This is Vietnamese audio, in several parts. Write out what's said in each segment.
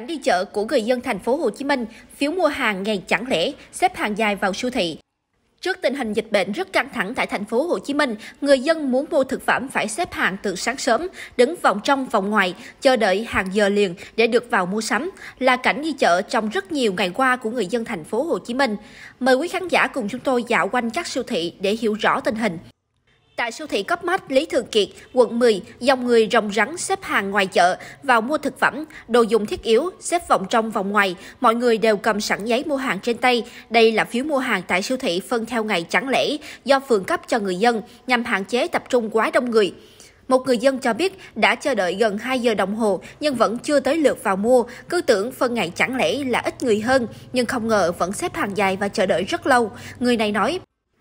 cảnh đi chợ của người dân thành phố Hồ Chí Minh, phiếu mua hàng ngày chẳng lẽ, xếp hàng dài vào siêu thị. Trước tình hình dịch bệnh rất căng thẳng tại thành phố Hồ Chí Minh, người dân muốn mua thực phẩm phải xếp hàng từ sáng sớm, đứng vòng trong vòng ngoài, chờ đợi hàng giờ liền để được vào mua sắm là cảnh đi chợ trong rất nhiều ngày qua của người dân thành phố Hồ Chí Minh. Mời quý khán giả cùng chúng tôi dạo quanh các siêu thị để hiểu rõ tình hình. Tại siêu thị cấp mát Lý Thường Kiệt, quận 10, dòng người rồng rắn xếp hàng ngoài chợ vào mua thực phẩm, đồ dùng thiết yếu, xếp vòng trong vòng ngoài. Mọi người đều cầm sẵn giấy mua hàng trên tay. Đây là phiếu mua hàng tại siêu thị phân theo ngày chẳng lễ do phường cấp cho người dân nhằm hạn chế tập trung quá đông người. Một người dân cho biết đã chờ đợi gần 2 giờ đồng hồ nhưng vẫn chưa tới lượt vào mua, cứ tưởng phân ngày chẳng lẽ là ít người hơn, nhưng không ngờ vẫn xếp hàng dài và chờ đợi rất lâu. Người này nói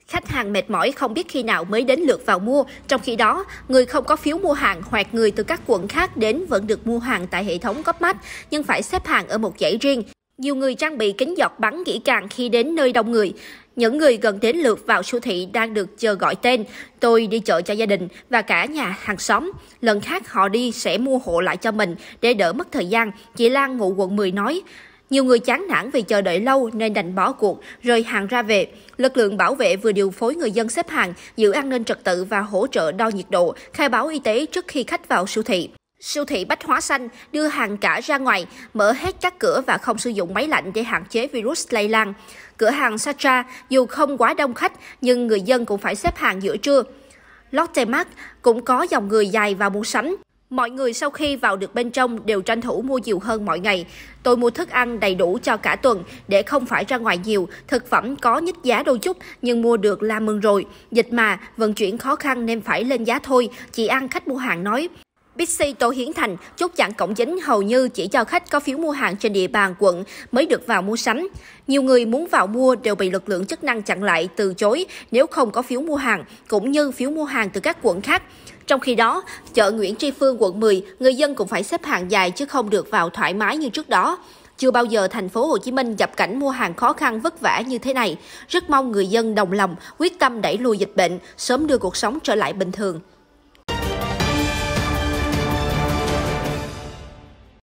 Khách hàng mệt mỏi không biết khi nào mới đến lượt vào mua, trong khi đó, người không có phiếu mua hàng hoặc người từ các quận khác đến vẫn được mua hàng tại hệ thống cấp Copmart, nhưng phải xếp hàng ở một dãy riêng. Nhiều người trang bị kính giọt bắn kỹ càng khi đến nơi đông người. Những người gần đến lượt vào siêu thị đang được chờ gọi tên. Tôi đi chợ cho gia đình và cả nhà hàng xóm. Lần khác họ đi sẽ mua hộ lại cho mình để đỡ mất thời gian, chị Lan ngụ quận 10 nói. Nhiều người chán nản vì chờ đợi lâu nên đành bỏ cuộc, rời hàng ra về. Lực lượng bảo vệ vừa điều phối người dân xếp hàng, giữ an ninh trật tự và hỗ trợ đo nhiệt độ, khai báo y tế trước khi khách vào siêu thị. Siêu thị Bách Hóa Xanh đưa hàng cả ra ngoài, mở hết các cửa và không sử dụng máy lạnh để hạn chế virus lây lan. Cửa hàng Satra dù không quá đông khách nhưng người dân cũng phải xếp hàng giữa trưa. Lotte Mart cũng có dòng người dài vào mua sắm. Mọi người sau khi vào được bên trong đều tranh thủ mua nhiều hơn mọi ngày. Tôi mua thức ăn đầy đủ cho cả tuần để không phải ra ngoài nhiều. Thực phẩm có nhích giá đôi chút nhưng mua được là mừng rồi. Dịch mà, vận chuyển khó khăn nên phải lên giá thôi, chị ăn khách mua hàng nói. Bixi Tô Hiến Thành chốt chặn cổng chính hầu như chỉ cho khách có phiếu mua hàng trên địa bàn quận mới được vào mua sắm. Nhiều người muốn vào mua đều bị lực lượng chức năng chặn lại từ chối nếu không có phiếu mua hàng cũng như phiếu mua hàng từ các quận khác. Trong khi đó, chợ Nguyễn Tri Phương quận 10, người dân cũng phải xếp hàng dài chứ không được vào thoải mái như trước đó. Chưa bao giờ thành phố Hồ Chí Minh gặp cảnh mua hàng khó khăn vất vả như thế này. Rất mong người dân đồng lòng, quyết tâm đẩy lùi dịch bệnh, sớm đưa cuộc sống trở lại bình thường.